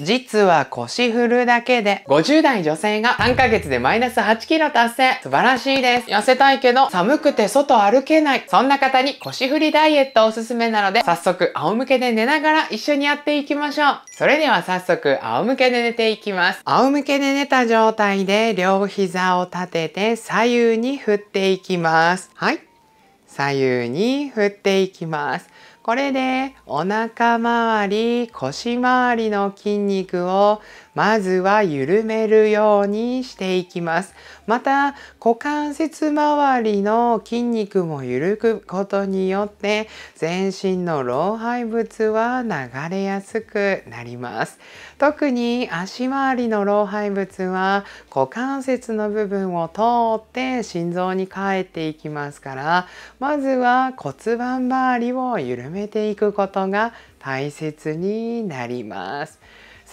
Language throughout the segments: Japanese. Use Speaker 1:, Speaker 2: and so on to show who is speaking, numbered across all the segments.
Speaker 1: 実は腰振るだけで50代女性が3ヶ月でマイナス8キロ達成素晴らしいです痩せたいけど寒くて外歩けないそんな方に腰振りダイエットおすすめなので早速仰向けで寝ながら一緒にやっていきましょうそれでは早速仰向けで寝ていきます仰向けで寝た状態で両膝を立てて左右に振っていきますはい左右に振っていきますこれでお腹周り腰周りの筋肉をまずは緩めるようにしていきます。また股関節周りの筋肉も緩くことによって全身の老廃物は流れやすくなります。特に足回りの老廃物は股関節の部分を通って心臓に帰っていきますからまずは骨盤周りを緩めていくことが大切になります。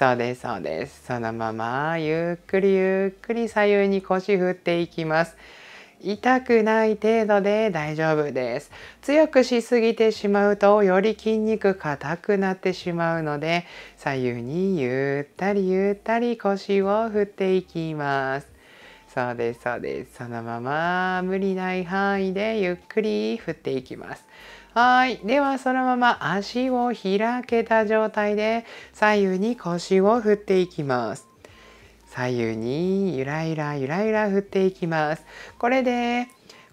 Speaker 1: そうですそうですそのままゆっくりゆっくり左右に腰振っていきます痛くない程度で大丈夫です強くしすぎてしまうとより筋肉硬くなってしまうので左右にゆったりゆったり腰を振っていきますそうですそうですそのまま無理ない範囲でゆっくり振っていきますはいではそのまま足を開けた状態で左右に腰を振っていきます左右にゆらゆらゆらゆら振っていきますこれで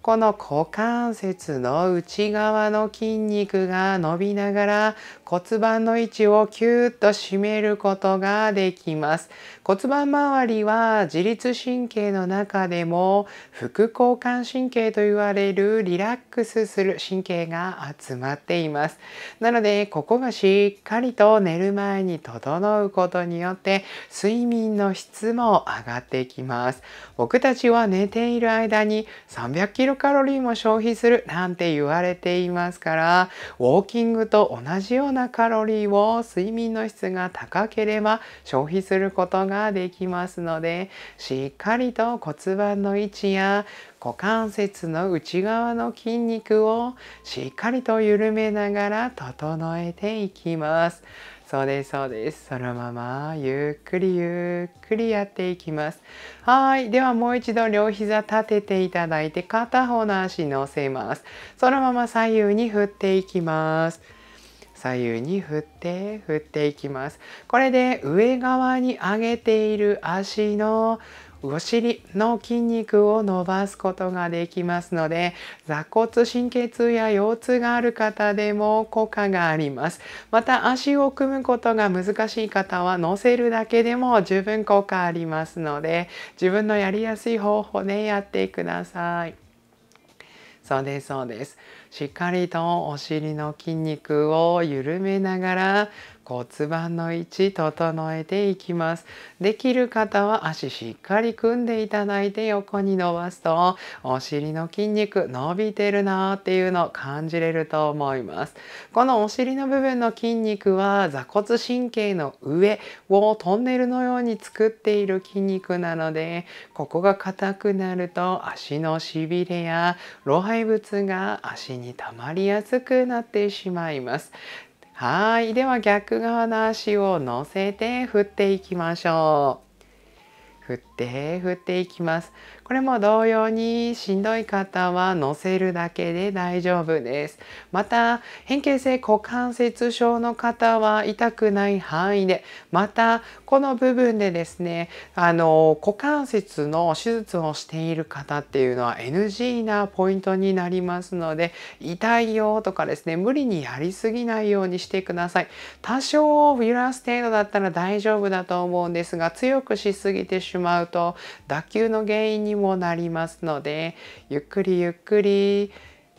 Speaker 1: この股関節の内側の筋肉が伸びながら骨盤の位置をキュッと締めることができます骨盤周りは自律神経の中でも副交感神経と言われるリラックスする神経が集まっていますなのでここがしっかりと寝る前に整うことによって睡眠の質も上がっていきます僕たちは寝ている間に300キロカロリーも消費するなんて言われていますからウォーキングと同じようなカロリーを睡眠の質が高ければ消費することができますのでしっかりと骨盤の位置や股関節の内側の筋肉をしっかりと緩めながら整えていきます。そうですそうですそのままゆっくりゆっくりやっていきますはいではもう一度両膝立てていただいて片方の足乗せますそのまま左右に振っていきます左右に振って振っていきますこれで上側に上げている足のお尻の筋肉を伸ばすことができますので座骨神経痛や腰痛がある方でも効果がありますまた足を組むことが難しい方は乗せるだけでも十分効果ありますので自分のやりやすい方法でやってください。そうですそうですしっかりとお尻の筋肉を緩めながら骨盤の位置整えていきますできる方は足しっかり組んでいただいて横に伸ばすとお尻の筋肉伸びてるなーっていうのを感じれると思いますこのお尻の部分の筋肉は座骨神経の上をトンネルのように作っている筋肉なのでここが硬くなると足のしびれや老廃物が足に溜まりやすくなってしまいますはいでは逆側の足を乗せて振っていきましょう振って振っていきますこれも同様にしんどい方は乗せるだけで大丈夫ですまた変形性股関節症の方は痛くない範囲でまたこの部分でですねあの股関節の手術をしている方っていうのは NG なポイントになりますので痛いよとかですね無理にやりすぎないようにしてください多少揺らす程度だったら大丈夫だと思うんですが強くしすぎてししまうと脱臼の原因にもなりますのでゆっくりゆっくり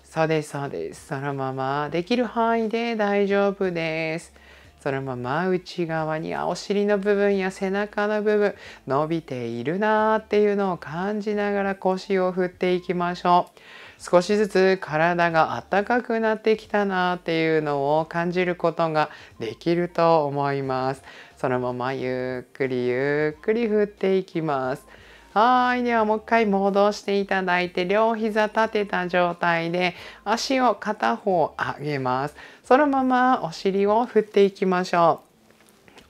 Speaker 1: そうですそうですそのままできる範囲で大丈夫です。そのまま内側にお尻の部分や背中の部分伸びているなーっていうのを感じながら腰を振っていきましょう。少しずつ体が温かくなってきたなーっていうのを感じることができると思います。そのままゆっくりゆっくり振っていきますはいではもう一回戻していただいて両膝立てた状態で足を片方上げますそのままお尻を振っていきましょ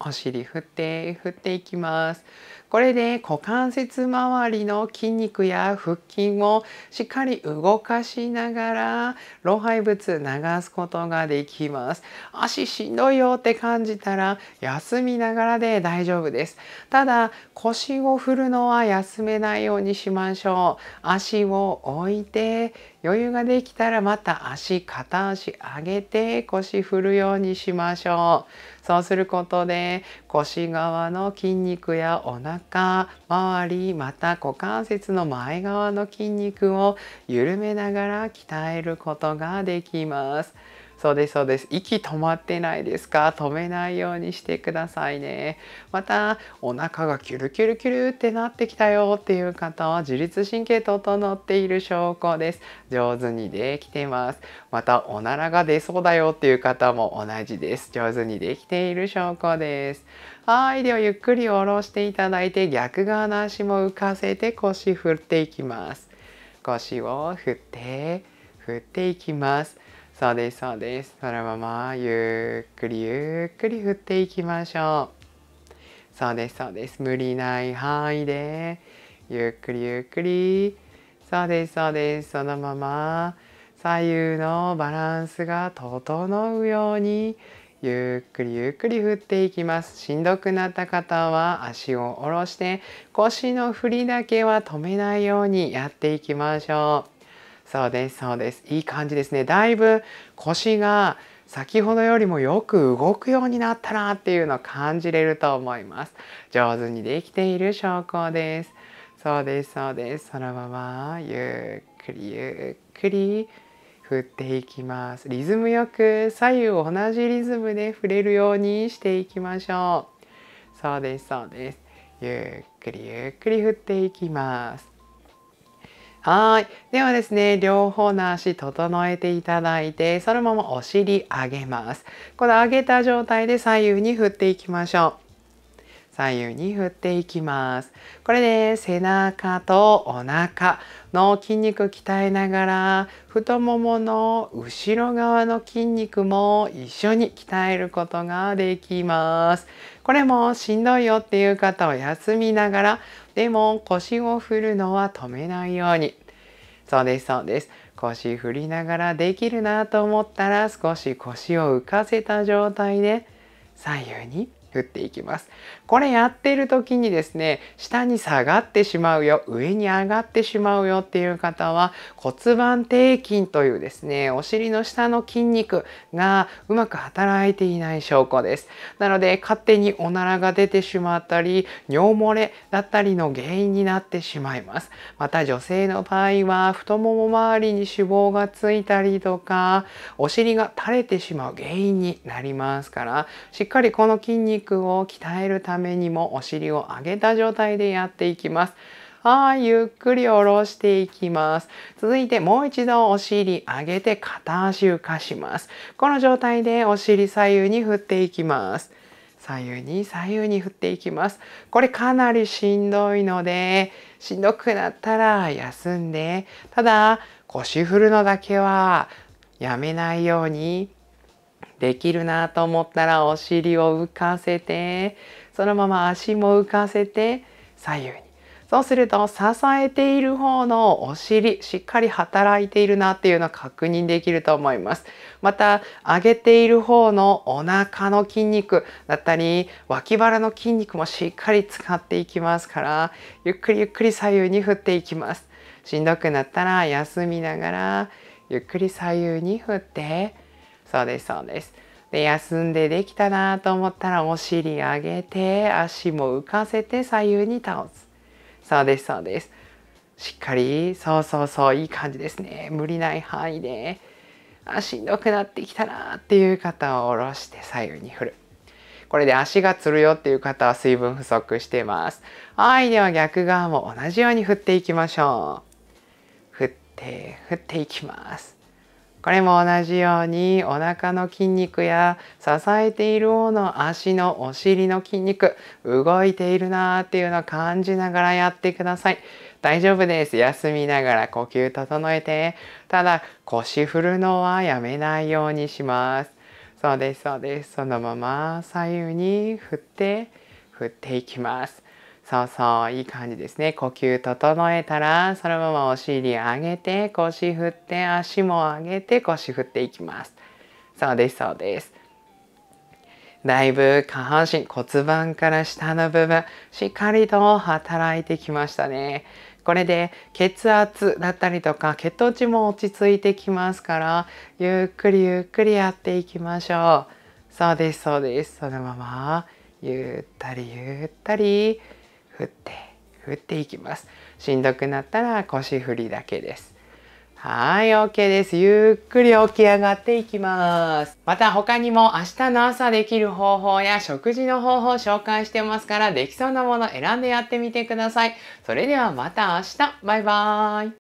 Speaker 1: うお尻振って振っていきますこれで股関節周りの筋肉や腹筋をしっかり動かしながら老廃物流すことができます足しんどいよって感じたら休みながらで大丈夫ですただ腰を振るのは休めないようにしましょう足を置いて余裕ができたらまた足片足上げて腰振るようにしましょうそうすることで腰側の筋肉やお腹周りまた股関節の前側の筋肉を緩めながら鍛えることができます。そうですそうです息止まってないですか止めないようにしてくださいねまたお腹がキュルキュルキュルってなってきたよっていう方は自律神経整っている証拠です上手にできてますまたおならが出そうだよっていう方も同じです上手にできている証拠ですはいではゆっくり下ろしていただいて逆側の足も浮かせて腰振っていきます腰を振って振っていきますそうですそうですそのままゆっくりゆっくり振っていきましょうそうですそうです無理ない範囲でゆっくりゆっくりそうですそうですそのまま左右のバランスが整うようにゆっくりゆっくり振っていきますしんどくなった方は足を下ろして腰の振りだけは止めないようにやっていきましょうそうですそうですいい感じですねだいぶ腰が先ほどよりもよく動くようになったなっていうのを感じれると思います上手にできている証拠ですそうですそうですそのままゆっくりゆっくり振っていきますリズムよく左右同じリズムで触れるようにしていきましょうそうですそうですゆっくりゆっくり振っていきますはい。ではですね、両方の足整えていただいて、そのままお尻上げます。この上げた状態で左右に振っていきましょう。左右に振っていきます。これで背中とお腹の筋肉鍛えながら太ももの後ろ側の筋肉も一緒に鍛えることができます。これもしんどいよっていう方を休みながらでも腰を振るのは止めないように。そうですそうです。腰振りながらできるなと思ったら少し腰を浮かせた状態で左右に振っていきます。これやってる時にですね下に下がってしまうよ上に上がってしまうよっていう方は骨盤底筋というですねお尻の下の筋肉がうまく働いていない証拠ですなので勝手におならが出てしまったり尿漏れだったりの原因になってしまいますまた女性の場合は太もも周りに脂肪がついたりとかお尻が垂れてしまう原因になりますからしっかりこの筋肉を鍛えるためめにもお尻を上げた状態でやっていきます。はい、ゆっくり下ろしていきます。続いてもう一度お尻上げて片足浮かします。この状態でお尻左右に振っていきます。左右に左右に振っていきます。これかなりしんどいので、しんどくなったら休んで、ただ腰振るのだけはやめないようにできるなと思ったらお尻を浮かせてそのまま足も浮かせて左右にそうすると支えている方のお尻しっかり働いているなっていうのを確認できると思いますまた上げている方のお腹の筋肉だったり脇腹の筋肉もしっかり使っていきますからゆっくりゆっくり左右に振っていきますしんどくなったら休みながらゆっくり左右に振ってそうですそうです。で休んでできたなと思ったらお尻上げて足も浮かせて左右に倒す。そうですそうです。しっかりそうそうそういい感じですね。無理ない範囲で。あしんどくなってきたなっていう方を下ろして左右に振る。これで足がつるよっていう方は水分不足してます。はい、では逆側も同じように振っていきましょう。振って、振っていきます。これも同じようにお腹の筋肉や支えている方の足のお尻の筋肉動いているなーっていうのを感じながらやってください。大丈夫です。休みながら呼吸整えて。ただ腰振るのはやめないようにします。そうです、そうです。そのまま左右に振って振っていきます。そうそう、いい感じですね。呼吸整えたら、そのままお尻上げて、腰振って、足も上げて、腰振っていきます。そうです、そうです。だいぶ下半身、骨盤から下の部分、しっかりと働いてきましたね。これで血圧だったりとか血糖値も落ち着いてきますからゆっくりゆっくりやっていきましょうそうですそうですそのままゆったりゆったり振って振っていきますしんどくなったら腰振りだけですはい、OK です。ゆっくり起き上がっていきます。また他にも明日の朝できる方法や食事の方法を紹介してますから、できそうなもの選んでやってみてください。それではまた明日。バイバーイ。